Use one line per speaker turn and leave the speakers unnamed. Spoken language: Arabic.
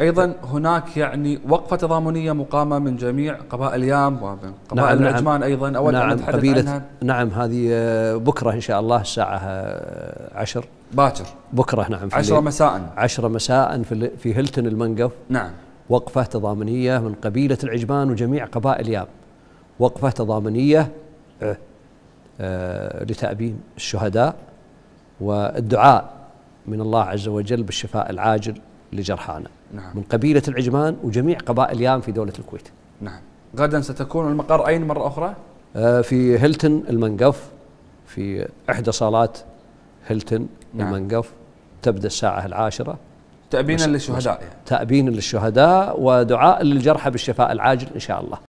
ايضا هناك يعني وقفه تضامنيه مقامه من جميع قبائل اليام ومن قبائل نعم, نعم. العجمان ايضا اود نعم ان نتحدث عنها
نعم هذه آه، بكره ان شاء الله الساعه 10 آه، باكر بكره نعم 10 مساء 10 مساء في في هيلتون المنقف نعم وقفه تضامنيه من قبيله العجمان وجميع قبائل اليام وقفه تضامنيه آه، لتأبين الشهداء والدعاء من الله عز وجل بالشفاء العاجل لجرحانا نعم. من قبيلة العجمان وجميع قبائل يام في دولة الكويت نعم غدا ستكون المقر أين مرة أخرى؟ آه، في هيلتون المنقف في إحدى صالات هيلتون نعم. المنقف تبدأ الساعة العاشرة تأبينا للشهداء يعني. تأبينا للشهداء ودعاء للجرحى بالشفاء العاجل إن شاء الله